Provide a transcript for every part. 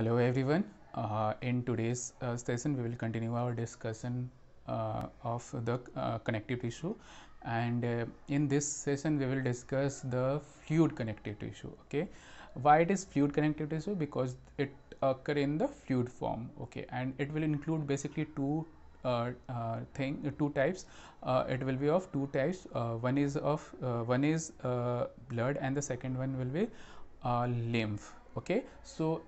Hello everyone. Uh, in today's uh, session, we will continue our discussion uh, of the uh, connective tissue and uh, in this session, we will discuss the fluid connective tissue. Okay. Why it is fluid connective tissue? Because it occur in the fluid form. Okay. And it will include basically two uh, thing two types it will be of two types one is of one is blood and the second one will be lymph okay so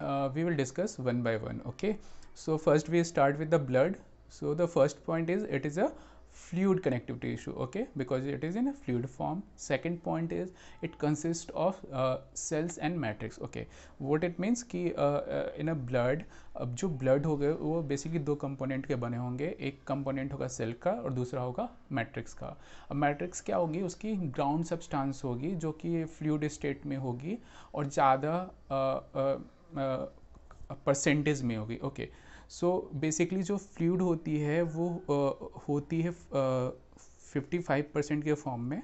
uh, we will discuss one by one okay so first we start with the blood so the first point is it is a fluid connective tissue okay because it is in a fluid form second point is it consists of uh, cells and matrix okay what it means ki uh, uh, in a blood ab jo blood ho gaye wo basically do component ke bane honge ek component hoga cell ka aur dusra hoga matrix ka ab matrix kya hogi uski ground substance hogi jo ki fluid state mein hogi aur zyada uh, uh, percentage में होगी okay so basically जो fluid होती है वो uh, होती है fifty five percent के form में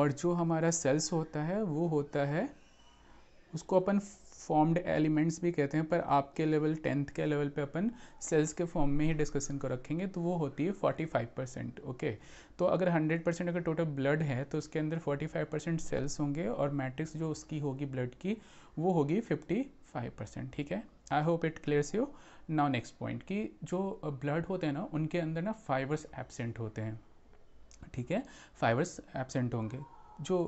और जो हमारा सेल्स होता है वो होता है उसको अपन फॉर्म्ड एलिमेंट्स भी कहते हैं पर आपके लेवल टेंथ के लेवल पे अपन सेल्स के फॉर्म में ही डिस्कशन को रखेंगे तो वो होती है 45 परसेंट ओके तो अगर 100 परसेंट अगर टोटल ब्लड है तो उसके अंदर 45 परसेंट सेल्स होंगे और मैट्रिक्स जो उसकी होगी ब्लड की वो होगी फिफ्टी फाइव परसेंट ठीक है I hope it clears you now next point कि जो ब्लड होते हैं ना उनके अंदर ना फाइबर्स एबसेंट होते हैं ठीक है फाइबर्स एबसेंट होंगे जो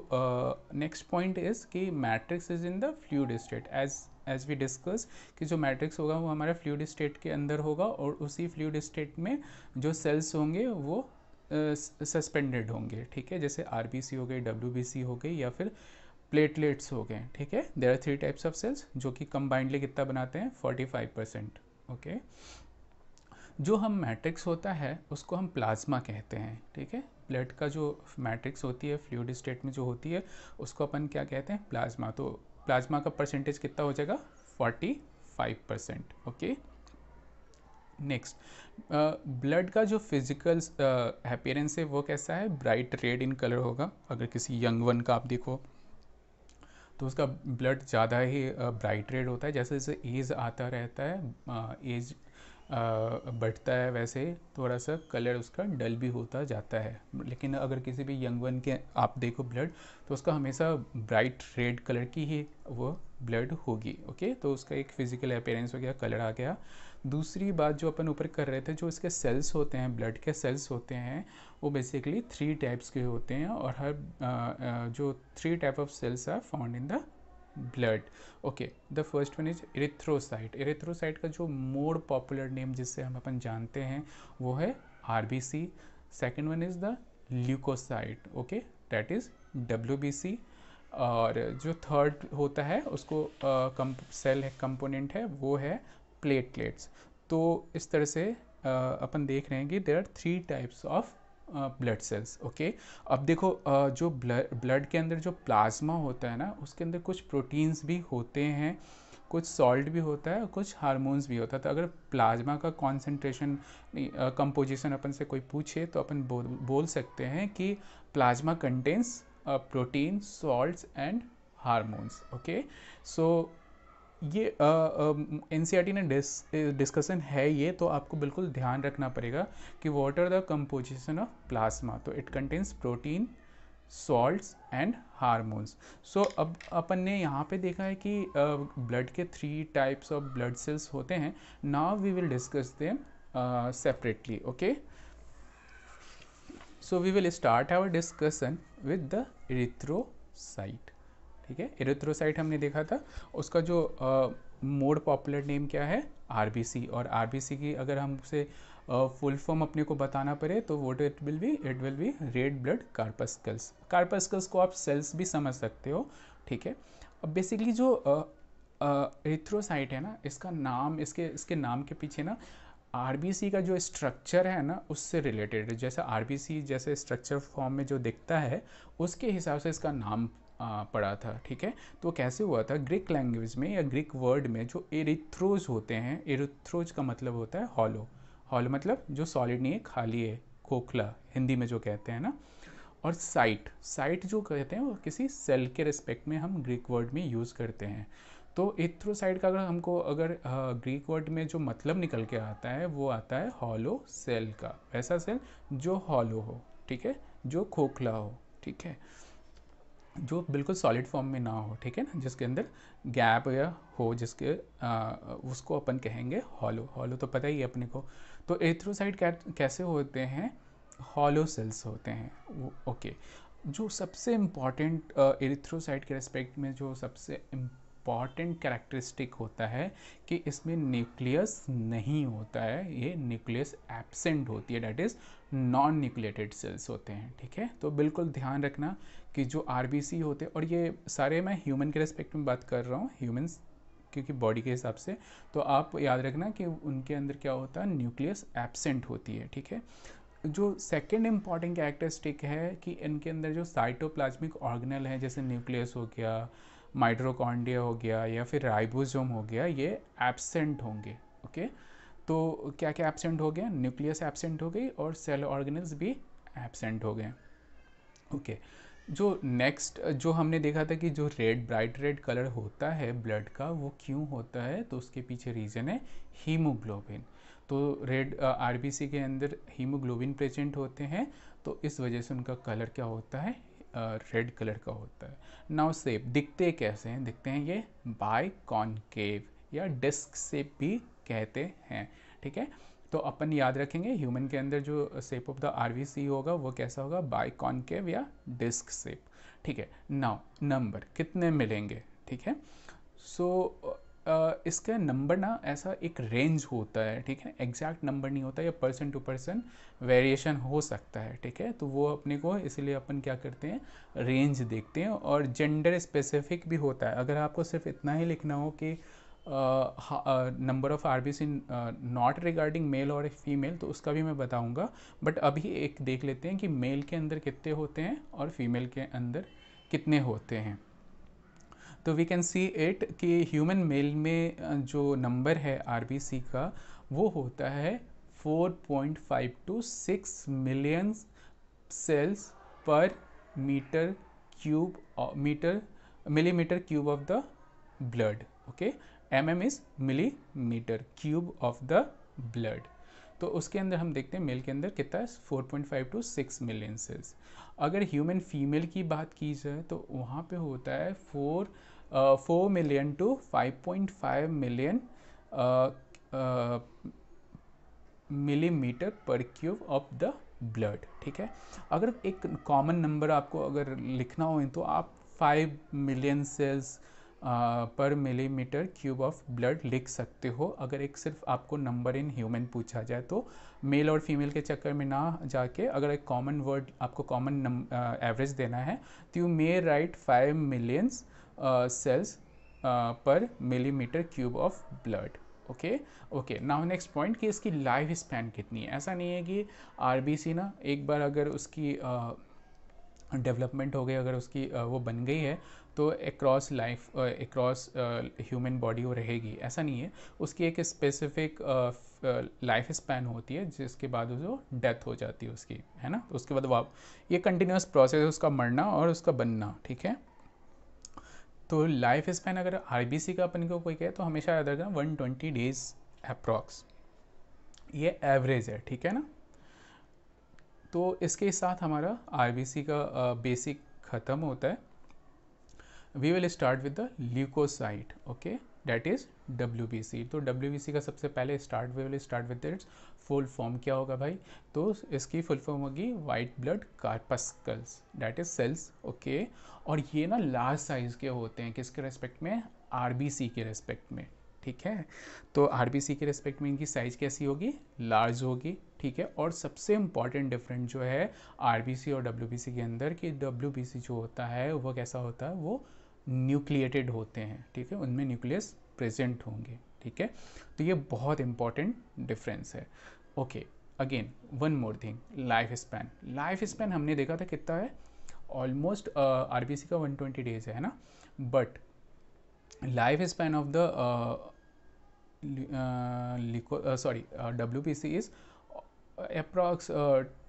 नेक्स्ट पॉइंट इज़ कि matrix is in the fluid state as as we discuss कि जो मैट्रिक्स होगा वो हमारा फ्लूड स्टेट के अंदर होगा और उसी फ्लूड स्टेट में जो सेल्स होंगे वो सस्पेंडेड uh, होंगे ठीक है जैसे आर हो गई डब्ल्यू हो गई या फिर प्लेटलेट्स हो गए ठीक है there are three types of cells जो कि कंबाइंडली कितना बनाते हैं फोर्टी फाइव परसेंट ओके जो हम मैट्रिक्स होता है उसको हम प्लाज्मा कहते हैं ठीक है ब्लड का जो मैट्रिक्स होती है फ्लूड स्टेट में जो होती है उसको अपन क्या कहते हैं प्लाज्मा तो प्लाज्मा का परसेंटेज कितना हो जाएगा forty five percent okay next blood का जो फिजिकल अपेयरेंस है वो कैसा है ब्राइट रेड इन कलर होगा अगर किसी यंग वन का आप देखो तो उसका ब्लड ज़्यादा ही ब्राइट रेड होता है जैसे जैसे एज आता रहता है एज बढ़ता है वैसे थोड़ा सा कलर उसका डल भी होता जाता है लेकिन अगर किसी भी यंग वन के आप देखो ब्लड तो उसका हमेशा ब्राइट रेड कलर की ही वो ब्लड होगी ओके तो उसका एक फिजिकल अपेयरेंस हो गया कलर आ गया दूसरी बात जो अपन ऊपर कर रहे थे जो इसके सेल्स होते हैं ब्लड के सेल्स होते हैं वो बेसिकली थ्री टाइप्स के होते हैं और हर जो three type of cells are found in the blood okay the first one is erythrocyte erythrocyte का जो मोर पॉपुलर नेम जिससे हम अपन जानते हैं वो है R B C second one is the leucocyte okay that is W B C और जो थर्ड होता है उसको कम सेल है कंपोनेंट है वो है प्लेटलेट्स तो इस तरह से अपन देख रहे हैं कि there are three types of blood cells okay अब देखो uh, जो ब्लड ब्लड के अंदर जो प्लाज्मा होता है ना उसके अंदर कुछ प्रोटीन्स भी होते हैं कुछ सॉल्ट भी होता है कुछ हारमोन्स भी होता है तो अगर प्लाज्मा का कॉन्सेंट्रेशन कंपोजिशन अपन से कोई पूछे तो अपन बोल बोल सकते हैं कि plasma contains protein salts and hormones okay so ये एन सी आर टी ने डिस डिस्कशन है ये तो आपको बिल्कुल ध्यान रखना पड़ेगा कि what are the composition of plasma तो it contains protein salts and hormones so अब अपन ने यहाँ पे देखा है कि ब्लड uh, के three types of blood cells होते हैं now we will discuss them separately okay so we will start our discussion with the erythrocyte ठीक है एरेथ्रोसाइट हमने देखा था उसका जो मोड पॉपुलर नेम क्या है आरबीसी और आरबीसी की अगर हमसे फुल फॉर्म अपने को बताना पड़े तो what it will be it will be red blood corpuscles corpuscles को आप सेल्स भी समझ सकते हो ठीक है अब बेसिकली जो एथ्रोसाइट uh, है ना इसका नाम इसके इसके नाम के पीछे ना आर का जो स्ट्रक्चर है ना उससे रिलेटेड जैसे आर जैसे स्ट्रक्चर फॉर्म में जो दिखता है उसके हिसाब से इसका नाम पढ़ा था ठीक है तो कैसे हुआ था ग्रीक लैंग्वेज में या ग्रीक वर्ड में जो एरिथ्रोज होते हैं एरिथ्रोज का मतलब होता है हॉलो हॉलो मतलब जो सॉलिड नहीं है खाली है खोखला हिंदी में जो कहते हैं ना और साइट साइट जो कहते हैं वो किसी सेल के रिस्पेक्ट में हम ग्रीक वर्ड में यूज़ करते हैं तो साइट का अगर हमको अगर ग्रीक वर्ड में जो मतलब निकल के आता है वो आता है हॉलो सेल का ऐसा सेल जो हॉलो हो ठीक है जो खोखला हो ठीक है जो बिल्कुल सॉलिड फॉर्म में ना हो ठीक है ना जिसके अंदर गैप या हो जिसके आ, उसको अपन कहेंगे हॉलो हॉलो तो पता ही है अपने को तो एथ्रोसाइट कैसे होते हैं हॉलो सेल्स होते हैं ओके जो सबसे इम्पॉर्टेंट एरिथ्रोसाइट के रेस्पेक्ट में जो सबसे इम्पॉर्टेंट कैरेक्टरिस्टिक होता है कि इसमें न्यूक्लियस नहीं होता है ये न्यूक्लियस एबसेंट होती है that is non nucleated cells होते हैं ठीक है तो बिल्कुल ध्यान रखना कि जो आर होते हैं और ये सारे मैं ह्यूमन के रेस्पेक्ट में बात कर रहा हूँ ह्यूमन्स क्योंकि बॉडी के हिसाब से तो आप याद रखना कि उनके अंदर क्या होता है न्यूक्लियस एबसेंट होती है ठीक है जो सेकेंड इम्पॉर्टेंट कैरेक्टरिस्टिक है कि इनके अंदर जो साइटोप्लाज्मिक ऑर्गेनल है जैसे न्यूक्लियस हो गया माइट्रोकॉन्डिया हो गया या फिर राइबोसोम हो गया ये एबसेंट होंगे ओके तो क्या क्या एबसेंट हो गया न्यूक्लियस एबसेंट हो गई और सेल ऑर्गेनल्स भी एबसेंट हो गए ओके जो नेक्स्ट जो हमने देखा था कि जो रेड ब्राइट रेड कलर होता है ब्लड का वो क्यों होता है तो उसके पीछे रीज़न है हीमोग्लोबिन तो रेड आरबीसी के अंदर हीमोग्लोबिन प्रेजेंट होते हैं तो इस वजह से उनका कलर क्या होता है रेड uh, कलर का होता है नाउ सेप दिखते कैसे हैं दिखते हैं ये बाय कॉनकेव या डिस्क सेप भी कहते हैं ठीक है तो अपन याद रखेंगे ह्यूमन के अंदर जो सेप ऑफ द आर होगा वो कैसा होगा बाय कॉनकेव या डिस्क सेप ठीक है नाउ नंबर कितने मिलेंगे ठीक है सो so, इसका नंबर ना ऐसा एक रेंज होता है ठीक है एग्जैक्ट नंबर नहीं होता या पर्सन टू पर्सन वेरिएशन हो सकता है ठीक है तो वो अपने को इसलिए अपन क्या करते हैं रेंज देखते हैं और जेंडर स्पेसिफिक भी होता है अगर आपको सिर्फ इतना ही लिखना हो कि number of R B C not regarding male और फीमेल तो उसका भी मैं बताऊँगा बट अभी एक देख लेते हैं कि मेल के अंदर कितने होते हैं और फीमेल के अंदर कितने होते हैं तो वी कैन सी इट कि ह्यूमन मेल में जो नंबर है आर का वो होता है 4.5 to 6 million cells per metre cube metre millimetre cube of the blood okay M M is millimetre cube of the blood तो उसके अंदर हम देखते हैं मेल के अंदर कितना है 4.5 टू 6 मिलियन सेल्स अगर ह्यूमन फीमेल की बात की जाए तो वहाँ पे होता है 4 million 4 million to 5.5 million millimetre per cube of the blood ठीक है अगर एक कॉमन नंबर आपको अगर लिखना हो तो आप 5 million cells per millimetre cube of blood लिख सकते हो अगर एक सिर्फ आपको नंबर इन ह्यूमन पूछा जाए तो मेल और फीमेल के चक्कर में ना जाके अगर एक कॉमन वर्ड आपको कॉमन एवरेज uh, देना है तो you may write five millions cells per millimetre cube of blood okay okay now next point कि इसकी लाइफ स्पैन कितनी है ऐसा नहीं है कि आरबीसी ना एक बार अगर उसकी डेवलपमेंट हो गई अगर उसकी uh, वो बन गई है तो across life across human body वो रहेगी ऐसा नहीं है उसकी एक स्पेसिफिक लाइफ स्पैन होती है जिसके बाद वो डेथ हो जाती है उसकी है ना तो उसके बाद वाप ये कंटिन्यूस प्रोसेस है उसका मरना और उसका बनना ठीक है तो लाइफ स्पैन अगर आरबीसी का अपन को कोई कहे तो हमेशा याद रखना वन ट्वेंटी डेज अप्रॉक्स ये एवरेज है ठीक है ना तो इसके साथ हमारा आरबीसी का बेसिक ख़त्म होता है we will start with the leucocyte okay that is W तो डब्ल्यू का सबसे पहले start we will start with its full form क्या होगा भाई तो इसकी फुल फॉर्म होगी white blood corpuscles that is cells okay और ये ना लार्ज साइज़ के होते हैं किसके रेस्पेक्ट में आर के रेस्पेक्ट में ठीक है तो आर के रेस्पेक्ट में इनकी साइज़ कैसी होगी लार्ज होगी ठीक है और सबसे इम्पॉर्टेंट डिफरेंट जो है आर और डब्ल्यू के अंदर कि डब्ल्यू जो होता है वो कैसा होता है वो न्यूक्लिएटेड होते हैं ठीक है उनमें न्यूक्लियस प्रेजेंट होंगे ठीक है तो ये बहुत इंपॉर्टेंट डिफरेंस है okay again one more thing life span life span हमने देखा था कितना है ऑलमोस्ट आर बी सी का वन ट्वेंटी डेज है ना but life span of the sorry W P C is approx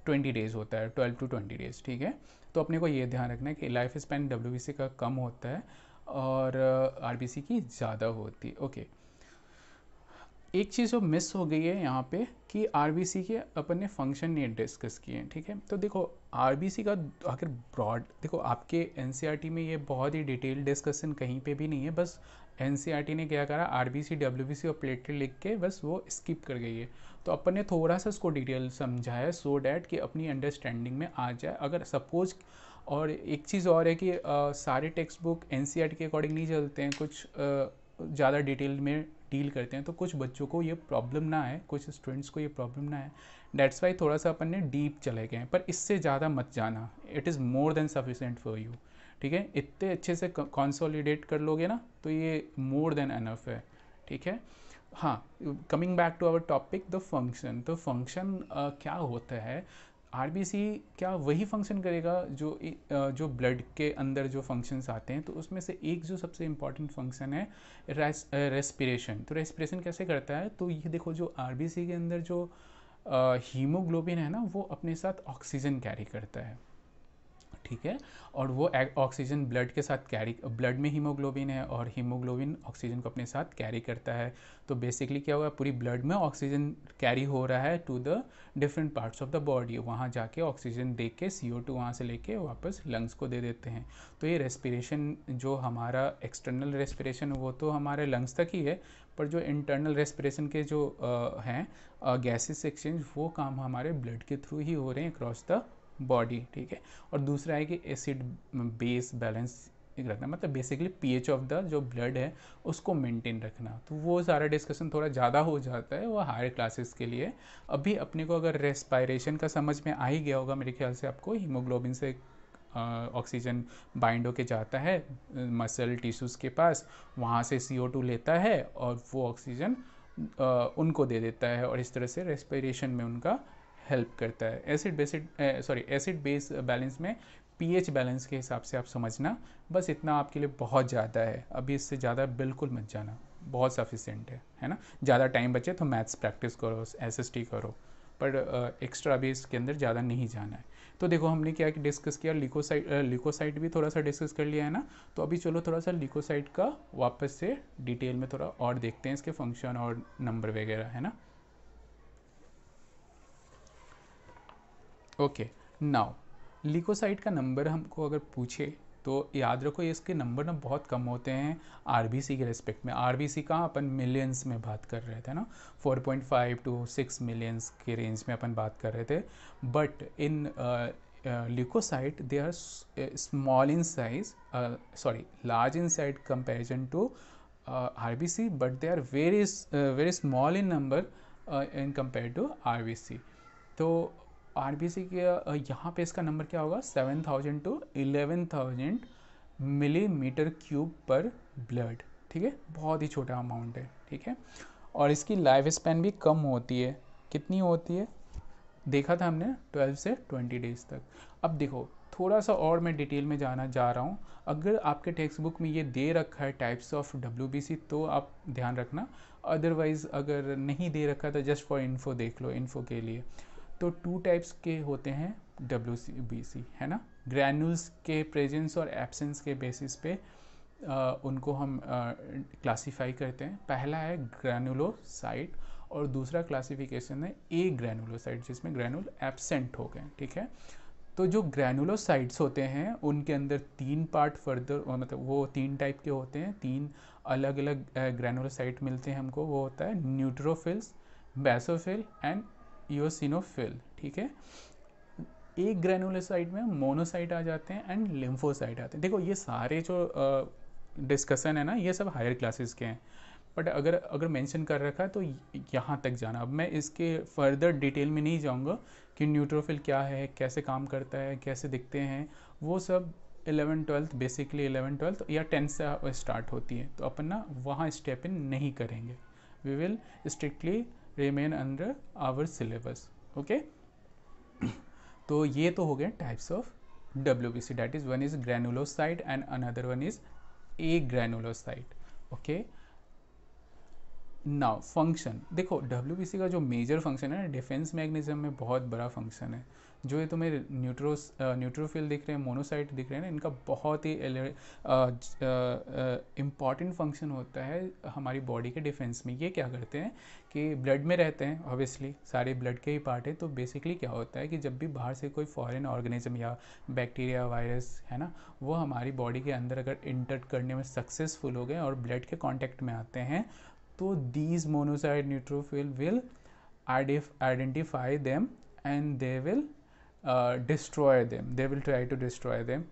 twenty days होता है ट्वेल्व टू ट्वेंटी डेज ठीक है तो अपने को ये ध्यान रखना है कि लाइफ स्पैन डब्ल्यू का कम होता है और आर uh, की ज़्यादा होती है ओके okay. एक चीज़ जो मिस हो गई है यहाँ पे कि आर के अपन ने फंक्शन नहीं डिस्कस किए हैं ठीक है तो देखो आर का आखिर ब्रॉड देखो आपके एन e में ये बहुत ही डिटेल डिस्कशन कहीं पे भी नहीं है बस एन e ने क्या करा R B C C W B और प्लेट लिख के बस वो स्किप कर गई है तो अपन ने थोड़ा सा उसको डिटेल समझाया सो डैट कि अपनी अंडरस्टैंडिंग में आ जाए अगर सपोज़ और एक चीज़ और है कि आ, सारे टेक्स्ट बुक एन के अकॉर्डिंग नहीं चलते हैं कुछ ज़्यादा डिटेल में डील करते हैं तो कुछ बच्चों को ये प्रॉब्लम ना आए कुछ स्टूडेंट्स को ये प्रॉब्लम ना आए डेट्स वाई थोड़ा सा अपन ने डीप चले गए हैं पर इससे ज़्यादा मत जाना it is more than sufficient for you ठीक है इतने अच्छे से कॉन्सोलीडेट कर लोगे ना तो ये मोर देन अनफ है ठीक है हाँ coming back to our topic the function तो फंक्शन क्या होता है आर क्या वही फंक्शन करेगा जो जो ब्लड के अंदर जो फंक्शंस आते हैं तो उसमें से एक जो सबसे इम्पॉर्टेंट फंक्शन है रेस्पिरेशन तो रेस्पिरेशन कैसे करता है तो ये देखो जो आर के अंदर जो हीमोग्लोबिन है ना वो अपने साथ ऑक्सीजन कैरी करता है ठीक है और वो ऑक्सीजन ब्लड के साथ कैरी ब्लड में हीमोग्लोबिन है और हीमोग्लोबिन ऑक्सीजन को अपने साथ कैरी करता है तो बेसिकली क्या हुआ पूरी ब्लड में ऑक्सीजन कैरी हो रहा है to the different parts of the body वहाँ जाके ऑक्सीजन दे के सी ओ टू वहाँ से लेके वापस लंग्स को दे देते हैं तो ये रेस्पिरेशन जो हमारा एक्सटर्नल रेस्पिरेशन वो तो हमारे लंग्स तक ही है पर जो इंटरनल रेस्पिरेशन के जो हैं गैसेस एक्सचेंज वो काम हमारे ब्लड के थ्रू ही हो रहे हैं अक्रॉस द बॉडी ठीक है और दूसरा है कि एसिड बेस बैलेंस रखना मतलब बेसिकली पीएच ऑफ द जो ब्लड है उसको मेंटेन रखना तो वो सारा डिस्कशन थोड़ा ज़्यादा हो जाता है वो हायर क्लासेस के लिए अभी अपने को अगर रेस्पायरेशन का समझ में आ ही गया होगा मेरे ख्याल से आपको हीमोग्लोबिन से ऑक्सीजन बाइंड होके जाता है मसल टिश्यूज़ के पास वहाँ से सी लेता है और वो ऑक्सीजन उनको दे देता है और इस तरह से रेस्पिरेशन में उनका हेल्प करता है acid based sorry acid base balance में पीएच बैलेंस के हिसाब से आप समझना बस इतना आपके लिए बहुत ज़्यादा है अभी इससे ज़्यादा बिल्कुल मत जाना बहुत सफिशेंट है है ना ज़्यादा टाइम बचे तो मैथ्स प्रैक्टिस करो एस करो पर एक्स्ट्रा भी इसके अंदर ज़्यादा नहीं जाना है तो देखो हमने क्या डिस्कस किया लिकोसाइट लिकोसाइट भी थोड़ा सा डिस्कस कर लिया है ना तो अभी चलो थोड़ा सा लिकोसाइट का वापस से डिटेल में थोड़ा और देखते हैं इसके फंक्शन और नंबर वगैरह है ना ओके नाउ लिकोसाइट का नंबर हमको अगर पूछे तो याद रखो इसके नंबर ना बहुत कम होते हैं आर के रेस्पेक्ट में आर का अपन मिलियंस में बात कर रहे थे ना 4.5 टू 6 मिलियंस के रेंज में अपन बात कर रहे थे but in leucocyte they are small in size sorry large in size comparison to R but they are very very small in number in compare to R तो आर बी सी के यहाँ पे इसका नंबर क्या होगा seven thousand to eleven thousand millimetre cube per blood ठीक है बहुत ही छोटा अमाउंट है ठीक है और इसकी लाइफ स्पेन भी कम होती है कितनी होती है देखा था हमने 12 से 20 डेज तक अब देखो थोड़ा सा और मैं डिटेल में जाना जा रहा हूँ अगर आपके टेक्स्ट बुक में ये दे रखा है टाइप्स ऑफ डब्ल्यू तो आप ध्यान रखना अदरवाइज़ अगर नहीं दे रखा तो जस्ट फॉर इन्फो देख लो इन्फो के लिए तो टू टाइप्स के होते हैं डब्ल्यू सी बी सी है ना ग्रैनुल्स के प्रेजेंस और एब्सेंस के बेसिस पे आ, उनको हम क्लासिफाई करते हैं पहला है ग्रैनुलोसाइट और दूसरा क्लासिफिकेशन है ए ग्रैनुलोसाइट जिसमें ग्रैनुल एबसेंट हो गए ठीक है तो जो ग्रैनुलोसाइट्स होते हैं उनके अंदर तीन पार्ट फर्दर मतलब वो तीन टाइप के होते हैं तीन अलग अलग ग्रैनुलोसाइट मिलते हैं हमको वो होता है न्यूट्रोफिल्स बेसोफिल एंड ईओसिनोफिल ठीक है एक ग्रेनुलोसाइट में मोनोसाइट आ जाते हैं एंड लिम्फोसाइट आते हैं देखो ये सारे जो डिस्कशन है ना ये सब हायर क्लासेस के हैं बट अगर अगर मेंशन कर रखा है तो यहाँ तक जाना अब मैं इसके फर्दर डिटेल में नहीं जाऊँगा कि न्यूट्रोफिल क्या है कैसे काम करता है कैसे दिखते हैं वो सब eleven twelfth basically eleven twelfth या टेंथ से स्टार्ट होती है तो अपन ना वहाँ स्टेप इन नहीं करेंगे we will strictly remain under our syllabus okay तो ये तो हो गए types of W B C that is one is granulocyte and another one is agranulocyte okay okay? Now function देखो डब्ल्यू का जो मेजर फंक्शन है ना डिफेंस मैगनिज्म में बहुत बड़ा फंक्शन है जो ये तुम्हें न्यूट्रोस न्यूट्रोफिल दिख रहे हैं मोनोसाइट दिख रहे हैं ना इनका बहुत ही इम्पॉर्टेंट फंक्शन होता है हमारी बॉडी के डिफेंस में ये क्या करते हैं कि ब्लड में रहते हैं ऑब्वियसली सारे ब्लड के ही पार्ट है तो बेसिकली क्या होता है कि जब भी बाहर से कोई फॉरेन ऑर्गेनिज्म या बैक्टीरिया वायरस है ना वो हमारी बॉडी के अंदर अगर इंटर करने में सक्सेसफुल हो गए और ब्लड के कॉन्टैक्ट में आते हैं तो these monocyte neutrophil will identify them and they will destroy them they will try to destroy them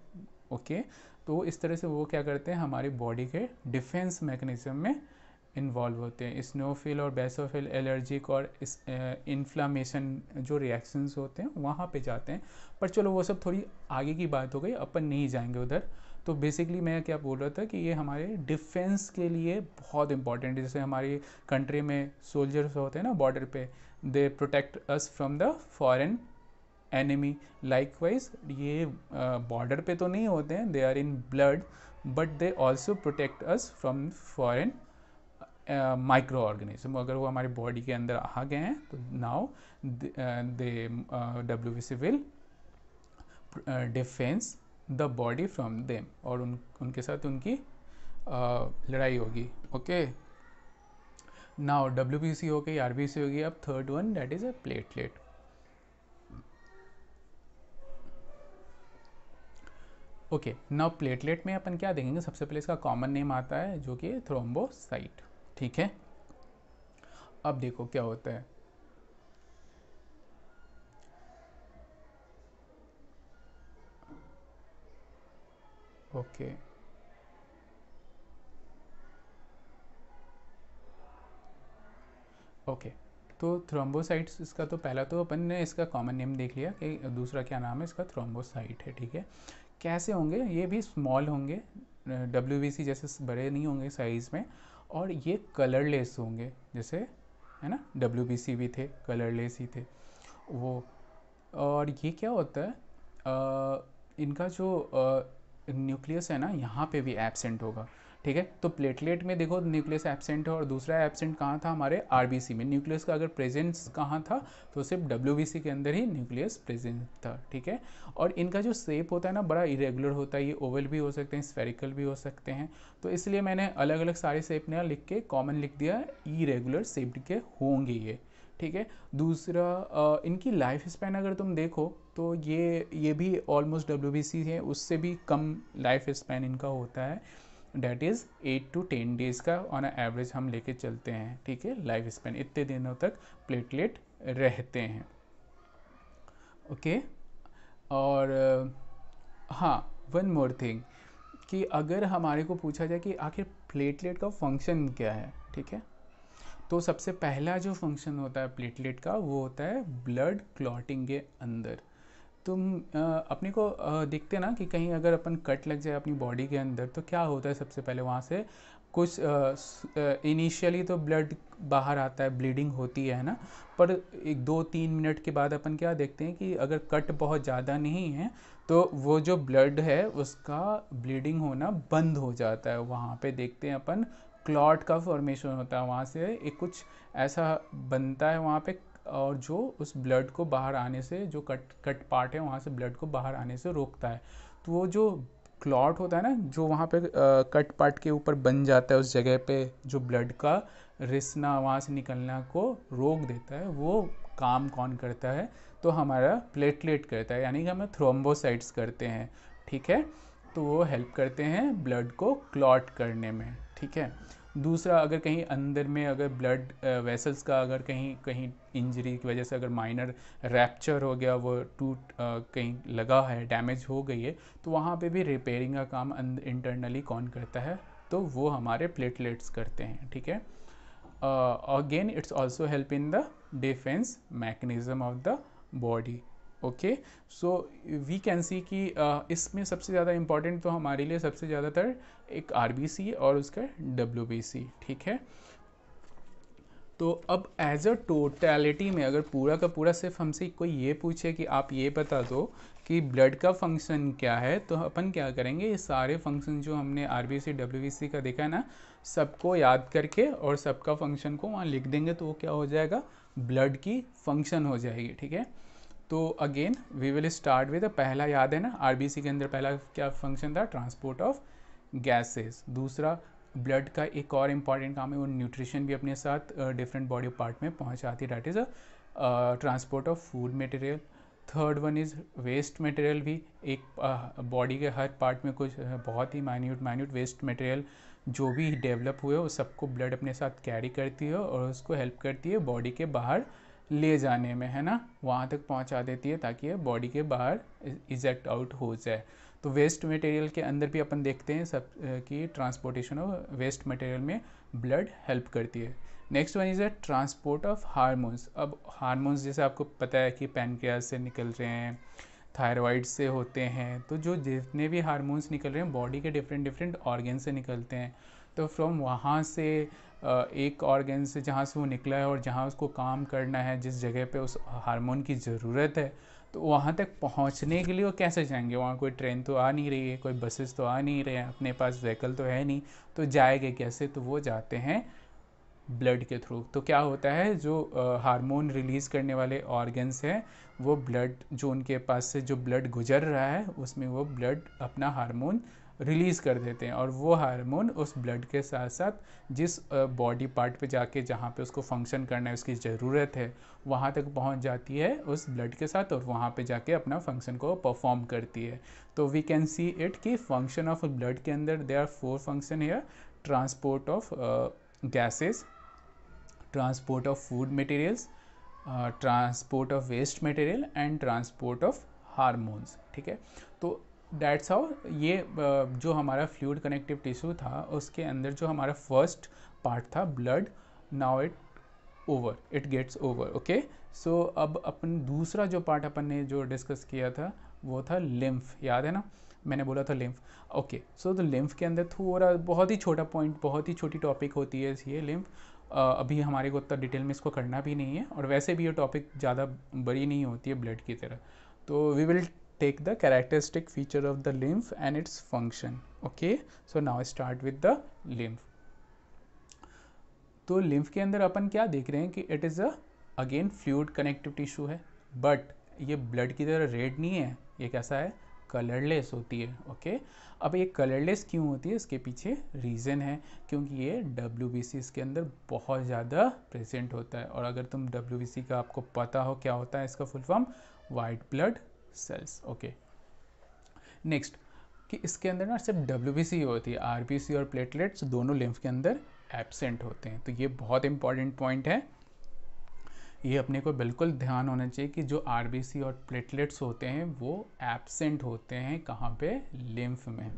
okay तो इस तरह से वो क्या करते हैं हमारी बॉडी के डिफेंस मैकेनिज्म में इन्वॉल्व होते हैं स्नोफिल और बेसोफिल एलर्जिक और इन्फ्लामेशन uh, जो रिएक्शंस होते हैं वहाँ पे जाते हैं पर चलो वो सब थोड़ी आगे की बात हो गई अपन नहीं जाएंगे उधर तो बेसिकली मैं क्या बोल रहा था कि ये हमारे डिफेंस के लिए बहुत इंपॉर्टेंट है जैसे हमारी कंट्री में सोल्जर्स होते हैं ना बॉर्डर पे they protect us from the foreign enemy likewise ये बॉर्डर पे तो नहीं होते हैं they are in blood but they also protect us from foreign microorganism अगर वो हमारे बॉडी के अंदर आ गए हैं तो now they W B C will defence the body from them और उन उनके साथ उनकी आ, लड़ाई होगी okay now W B C हो गई आर बी सी होगी अब third one that is a platelet okay now platelet में अपन क्या देखेंगे सबसे पहले इसका कॉमन नेम आता है जो कि थ्रोम्बोसाइट ठीक है अब देखो क्या होता है ओके ओके तो थ्रोम्बोसाइट्स इसका तो पहला तो अपन ने इसका कॉमन नेम देख लिया कि दूसरा क्या नाम है इसका थ्रोम्बोसाइट है ठीक है कैसे होंगे ये भी स्मॉल होंगे डब्ल्यू जैसे बड़े नहीं होंगे साइज़ में और ये कलरलेस होंगे जैसे है ना डब्ल्यू भी थे कलरलेस ही थे वो और ये क्या होता है आ, इनका जो आ, न्यूक्लियस है ना यहाँ पे भी एबसेंट होगा ठीक है तो प्लेटलेट में देखो न्यूक्लियस एबसेंट है और दूसरा एबसेंट कहाँ था हमारे आरबीसी में न्यूक्लियस का अगर प्रेजेंस कहाँ था तो सिर्फ डब्ल्यू के अंदर ही न्यूक्लियस प्रेजेंट था ठीक है और इनका जो सेप होता है ना बड़ा इरेगुलर होता है ये ओवल भी हो सकते हैं स्फेरिकल भी हो सकते हैं तो इसलिए मैंने अलग अलग सारे सेप ने लिख के कॉमन लिख दिया इरेगुलर सेप के होंगे ये ठीक है दूसरा इनकी लाइफ स्पैन अगर तुम देखो तो ये ये भी ऑलमोस्ट डब्ल्यू बी सी है उससे भी कम लाइफ स्पैन इनका होता है that is eight to ten days का ऑन एवरेज हम लेके चलते हैं ठीक है लाइफ स्पैन इतने दिनों तक प्लेटलेट रहते हैं ओके okay? और हाँ वन मोर थिंग कि अगर हमारे को पूछा जाए कि आखिर प्लेटलेट का फंक्शन क्या है ठीक है तो सबसे पहला जो फंक्शन होता है प्लेटलेट का वो होता है ब्लड क्लॉटिंग के अंदर तुम अपने को देखते ना कि कहीं अगर अपन कट लग जाए अपनी बॉडी के अंदर तो क्या होता है सबसे पहले वहाँ से कुछ इनिशियली तो ब्लड बाहर आता है ब्लीडिंग होती है ना पर एक दो तीन मिनट के बाद अपन क्या देखते हैं कि अगर कट बहुत ज़्यादा नहीं है तो वो जो ब्लड है उसका ब्लीडिंग होना बंद हो जाता है वहाँ पे देखते हैं अपन क्लॉट का फॉर्मेशन होता है वहाँ से एक कुछ ऐसा बनता है वहाँ पे और जो उस ब्लड को बाहर आने से जो कट कट पार्ट है वहाँ से ब्लड को बाहर आने से रोकता है तो वो जो क्लॉट होता है ना जो वहाँ पे कट पार्ट के ऊपर बन जाता है उस जगह पे जो ब्लड का रिसना वहाँ से निकलना को रोक देता है वो काम कौन करता है तो हमारा प्लेटलेट करता है यानी कि हमें थ्रोम्बोसाइट्स करते हैं ठीक है तो वो हेल्प करते हैं ब्लड को क्लॉट करने में ठीक है दूसरा अगर कहीं अंदर में अगर ब्लड वेसल्स का अगर कहीं कहीं इंजरी की वजह से अगर माइनर रैप्चर हो गया वो टूट कहीं लगा है डैमेज हो गई है तो वहाँ पे भी रिपेयरिंग का काम इंटरनली अं-, कौन करता है तो वो हमारे प्लेटलेट्स करते हैं ठीक है again it's also help in the defence mechanism of the body okay so we can see कि इसमें सबसे ज़्यादा इम्पॉर्टेंट तो हमारे लिए सबसे ज़्यादातर एक आर और उसका डब्ल्यू ठीक है तो अब एज अ टोटलिटी में अगर पूरा का पूरा सिर्फ हमसे कोई ये पूछे कि आप ये बता दो कि ब्लड का फंक्शन क्या है तो अपन क्या करेंगे ये सारे फंक्शन जो हमने R B C W B C का देखा है ना सबको याद करके और सबका फंक्शन को वहाँ लिख देंगे तो वो क्या हो जाएगा ब्लड की फंक्शन हो जाएगी ठीक है तो again we will start with पहला याद है ना आरबीसी के अंदर पहला क्या फंक्शन था ट्रांसपोर्ट ऑफ गैसेस दूसरा ब्लड का एक और इम्पॉर्टेंट काम है वो न्यूट्रिशन भी अपने साथ डिफरेंट बॉडी पार्ट में पहुंचाती है that is transport of food material third one is waste material भी एक बॉडी uh, के हर पार्ट में कुछ बहुत ही माइन्यूट माइन्यूट वेस्ट मटेरियल जो भी डेवलप हुए वो सबको ब्लड अपने साथ कैरी करती है और उसको हेल्प करती है बॉडी के बाहर ले जाने में है ना वहाँ तक पहुँचा देती है ताकि ये बॉडी के बाहर इजेक्ट आउट हो जाए तो वेस्ट मटेरियल के अंदर भी अपन देखते हैं सब कि ट्रांसपोर्टेशन ऑफ वेस्ट मटेरियल में ब्लड हेल्प करती है next one is a transport of hormones अब हारमोन्स जैसे आपको पता है कि पैनक्रियाज से निकल रहे हैं थायरॉइड से होते हैं तो जो जितने भी हारमोन्स निकल रहे हैं बॉडी के डिफरेंट डिफरेंट ऑर्गेन से निकलते हैं तो फ्रॉम वहाँ से एक ऑर्गेन से जहाँ से वो निकला है और जहाँ उसको काम करना है जिस जगह पे उस हार्मोन की ज़रूरत है तो वहाँ तक पहुँचने के लिए वो कैसे जाएंगे वहाँ कोई ट्रेन तो आ नहीं रही है कोई बसेस तो आ नहीं रहे हैं अपने पास व्हीकल तो है नहीं तो जाएंगे कैसे तो वो जाते हैं ब्लड के थ्रू तो क्या होता है जो हार्मोन रिलीज़ करने वाले ऑर्गन्स हैं वो ब्लड जो उनके पास से जो ब्लड गुजर रहा है उसमें वो ब्लड अपना हार्मोन रिलीज़ कर देते हैं और वो हार्मोन उस ब्लड के साथ साथ जिस बॉडी पार्ट पे जाके जहाँ पे उसको फंक्शन करना है उसकी ज़रूरत है वहाँ तक पहुँच जाती है उस ब्लड के साथ और वहाँ पे जाके अपना फंक्शन को परफॉर्म करती है तो वी कैन सी इट कि फंक्शन ऑफ ब्लड के अंदर they are four function here transport of gases transport of food materials transport of waste material and transport of hormones ठीक है तो दैट्स हाउ ये जो हमारा फ्लूड कनेक्टिव टिश्यू था उसके अंदर जो हमारा फर्स्ट पार्ट था blood now it over it gets over okay so अब अपन दूसरा जो पार्ट अपन ने जो डिस्कस किया था वो था लिम्फ याद है ना मैंने बोला था लिम्फ ओके सो तो लिम्फ के अंदर थोड़ा बहुत ही छोटा पॉइंट बहुत ही छोटी टॉपिक होती है ये लिम्फ अभी हमारे को उतना डिटेल में इसको करना भी नहीं है और वैसे भी ये टॉपिक ज़्यादा बड़ी नहीं होती है ब्लड की तरह तो we will take the characteristic feature of the lymph and its function okay so now I start with the lymph तो lymph के अंदर अपन क्या देख रहे हैं कि it is a again fluid connective tissue है बट ये ब्लड की तरह रेड नहीं है ये कैसा है कलरलेस होती है ओके अब ये कलरलेस क्यों होती है इसके पीछे रीज़न है क्योंकि ये डब्ल्यू इसके अंदर बहुत ज़्यादा प्रेजेंट होता है और अगर तुम डब्ल्यू का आपको पता हो क्या होता है इसका full form white blood cells okay next कि इसके अंदर ना सिर्फ डब्ल्यू होती है आर और प्लेटलेट्स दोनों लिम्फ के अंदर एबसेंट होते हैं तो ये बहुत इंपॉर्टेंट पॉइंट है ये अपने को बिल्कुल ध्यान होना चाहिए कि जो आर और प्लेटलेट्स होते हैं वो एबसेंट होते हैं कहाँ पे लिम्फ में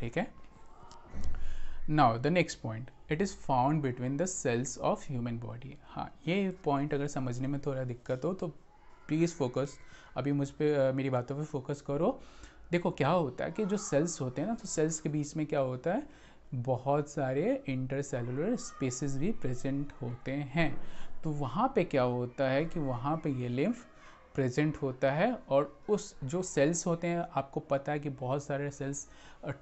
ठीक है now the next point it is found between the cells of human body हाँ ये पॉइंट अगर समझने में थोड़ा दिक्कत हो तो प्लीज़ फोकस अभी मुझ पर मेरी बातों पर फोकस करो देखो क्या होता है कि जो सेल्स होते हैं ना तो सेल्स के बीच में क्या होता है बहुत सारे इंटरसेलुलर स्पेसेस भी प्रेजेंट होते हैं तो वहाँ पे क्या होता है कि वहाँ पे ये लिम्फ प्रेजेंट होता है और उस जो सेल्स होते हैं आपको पता है कि बहुत सारे सेल्स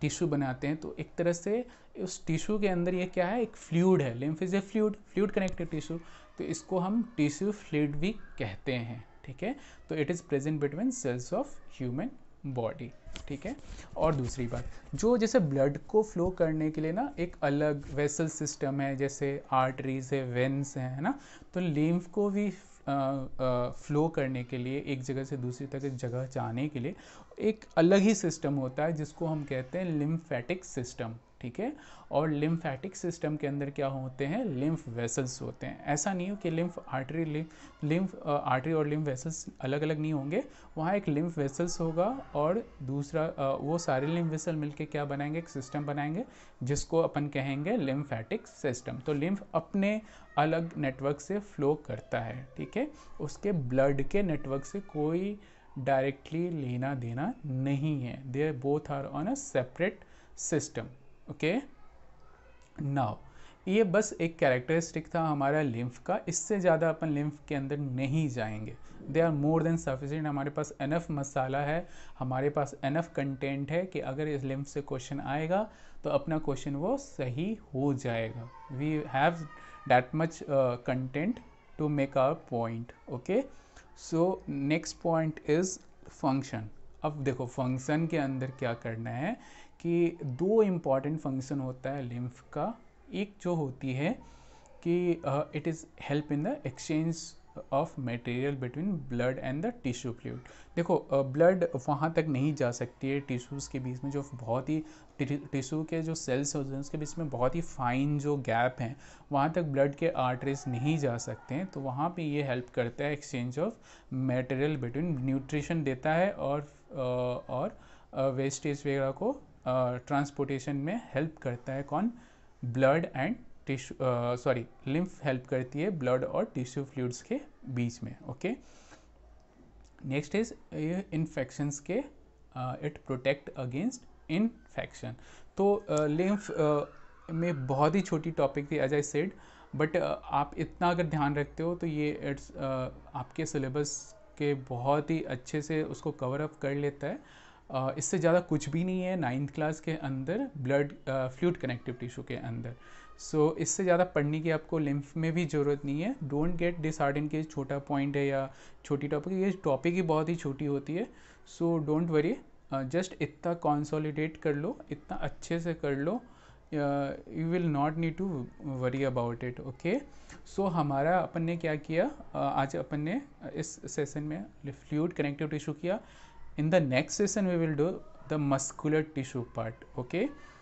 टिश्यू बनाते हैं तो एक तरह से उस टिश्यू के अंदर ये क्या है एक फ्लूड है lymph is a fluid fluid connected tissue तो इसको हम टिश्यू फ्लूड भी कहते हैं ठीक है तो it is present between cells of human body ठीक है और दूसरी बात जो जैसे ब्लड को फ्लो करने के लिए ना एक अलग वेसल सिस्टम है जैसे आर्टरीज है वेंस हैं है ना तो लिम्फ को भी आ, आ, फ्लो करने के लिए एक जगह से दूसरी तक जगह जाने के लिए एक अलग ही सिस्टम होता है जिसको हम कहते हैं लिम्फेटिक सिस्टम ठीक है और लिम्फैटिक सिस्टम के अंदर क्या होते हैं लिम्फ वेसल्स होते हैं ऐसा नहीं हो कि lymph artery lymph lymph artery और लिम्फ वेसल्स अलग अलग नहीं होंगे वहाँ एक लिम्फ वेसल्स होगा और दूसरा आ, uh, वो सारे लिम्फ वेसल मिलके क्या बनाएंगे एक सिस्टम बनाएंगे जिसको अपन कहेंगे लिम्फैटिक सिस्टम तो लिम्फ अपने अलग नेटवर्क से फ्लो करता है ठीक है उसके ब्लड के नेटवर्क से कोई डायरेक्टली लेना देना नहीं है they both are on a separate system okay now ये बस एक कैरेक्टरिस्टिक था हमारा लिम्फ का इससे ज़्यादा अपन लिम्फ के अंदर नहीं जाएंगे they are more than sufficient हमारे पास एनफ मसाला है हमारे पास एनफ कंटेंट है कि अगर इस लिम्फ से क्वेश्चन आएगा तो अपना क्वेश्चन वो सही हो जाएगा we have that much content to make our point okay so next point is function अब देखो फंक्शन के अंदर क्या करना है कि दो इम्पॉर्टेंट फंक्शन होता है लिम्फ का एक जो होती है कि it is help in the exchange of material between blood and the tissue fluid देखो ब्लड uh, वहाँ तक नहीं जा सकती है टिश्यूज़ के बीच में जो बहुत ही टिश्यू के जो सेल्स होते हैं उसके बीच में बहुत ही फाइन जो गैप हैं वहाँ तक ब्लड के आर्टरीज नहीं जा सकते हैं तो वहाँ पे ये हेल्प करता है exchange of material between nutrition देता है और और वेस्टेज वगैरह को ट्रांसपोर्टेशन में हेल्प करता है कौन blood and tissue sorry lymph help करती है ब्लड और टिश्यू फ्लूड्स के बीच में ओके नेक्स्ट इज इन्फेक्शंस के इट प्रोटेक्ट अगेंस्ट इन्फेक्शन तो लिम्फ uh, में बहुत ही छोटी टॉपिक थी एज आई सेड बट आप इतना अगर ध्यान रखते हो तो ये इट्स uh, आपके सिलेबस के बहुत ही अच्छे से उसको कवर अप कर लेता है इससे ज़्यादा कुछ भी नहीं है नाइन्थ क्लास के अंदर ब्लड फ्लूड कनेक्टिव टिश्यू के अंदर सो so, इससे ज़्यादा पढ़ने की आपको लिम्फ में भी ज़रूरत नहीं है डोंट गेट डिस आर्ट छोटा पॉइंट है या छोटी टॉपिक ये टॉपिक ही बहुत ही छोटी होती है सो डोंट वरी जस्ट इतना कॉन्सोलिडेट कर लो इतना अच्छे से कर लो uh, you will not need to worry about it okay so हमारा अपन ने क्या किया uh, आज अपन ने uh, इस सेशन में फ्लूड कनेक्टिव टिश्यू किया in the next session we will do the muscular tissue part okay